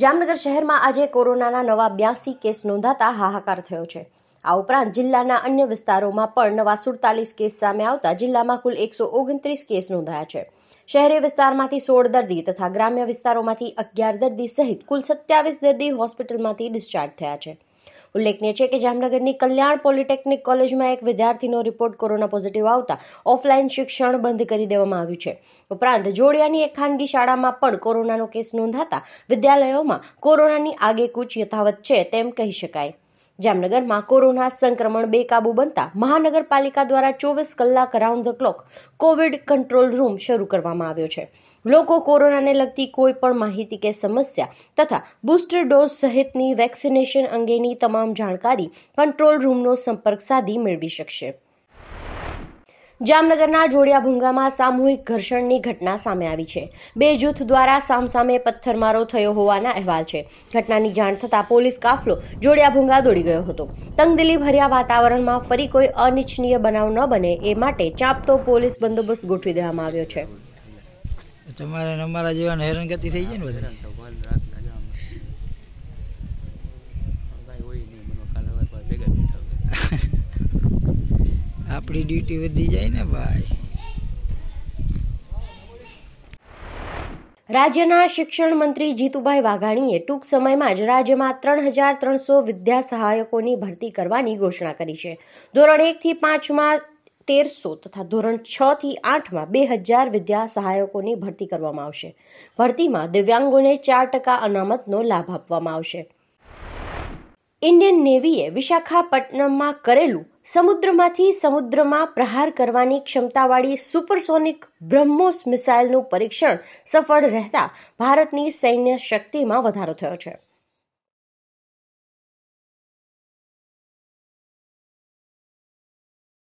જામનગર શહેરમાં આજે કોરોનાના નવા બ્યાસી કેસ નોંધાતા હાહાકાર થયો છે આ ઉપરાંત જિલ્લાના અન્ય વિસ્તારોમાં પણ નવા સુડતાલીસ કેસ સામે આવતા જિલ્લામાં કુલ એકસો ઓગણત્રીસ કેસ નોંધાયા છે શહેરી વિસ્તારમાંથી સોળ દર્દી તથા ગ્રામ્ય વિસ્તારોમાંથી અગિયાર દર્દી સહિત કુલ સત્યાવીસ દર્દી હોસ્પિટલમાંથી ડિસ્ચાર્જ થયા છે ઉલ્લેખનીય છે કે જામનગરની કલ્યાણ પોલિટેકનિક કોલેજમાં એક વિદ્યાર્થીનો રિપોર્ટ કોરોના પોઝિટિવ આવતા ઓફલાઈન શિક્ષણ બંધ કરી દેવામાં આવ્યું છે ઉપરાંત જોડિયાની એક ખાનગી શાળામાં પણ કોરોનાનો કેસ નોંધાતા વિદ્યાલયોમાં કોરોનાની આગેકૂચ યથાવત છે તેમ કહી શકાય જામનગરમાં કોરોના સંક્રમણ બેકાબુ બનતા મહાનગરપાલિકા દ્વારા ચોવીસ કલાક round the clock covid control room શરૂ કરવામાં આવ્યો છે લોકો કોરોનાને લગતી કોઈ પણ માહિતી કે સમસ્યા તથા બુસ્ટર ડોઝ સહિતની વેક્સિનેશન અંગેની તમામ જાણકારી કંટ્રોલ રૂમનો સંપર્ક સાધી મેળવી શકશે જામનગરના જોડિયાભૂંગામાં સામૂહિક ઘર્ષણની ઘટના સામે આવી છે બે જૂથ દ્વારા સામસામે પથ્થરમારો થયો હોવાના અહેવાલ છે ઘટનાની જાણ થતાં પોલીસ કાફલો જોડિયાભૂંગા દોડી ગયો હતો તંગદિલી ભર્યા વાતાવરણમાં ફરી કોઈ અનિચ્છનીય બનાવ ન બને એ માટે ચાંપતો પોલીસ બંદોબસ્ત ગોઠવી દેવામાં આવ્યો છે તમારે અમારા જેવાને હેરાનગતિ થઈ છે ને બધા આપણી ડ્યુટી વધી જાય ને ભાઈ રાજ્યના શિક્ષણ મંત્રી જીતુભાઈ વાઘાણીએ ટૂંક સમયમાં જ રાજ્યમાં ત્રણ હજાર ત્રણસો વિદ્યા સહાયકોની ભરતી કરવાની ઘોષણા કરી છે ધોરણ એકથી પાંચમાં તેરસો તથા ધોરણ છથી આઠમાં બે હજાર વિદ્યા સહાયકોની ભરતી કરવામાં આવશે ભરતીમાં દિવ્યાંગોને ચાર ટકા અનામતનો લાભ આપવામાં આવશે ઇન્ડિયન નેવીએ વિશાખાપટ્ટનમમાં કરેલું સમુદ્રમાંથી સમુદ્રમાં પ્રહાર કરવાની ક્ષમતાવાળી સુપરસોનિક બ્રહ્મોસ મિસાઇલનું પરીક્ષણ સફળ રહેતા ભારતની સૈન્ય શક્તિમાં વધારો થયો છે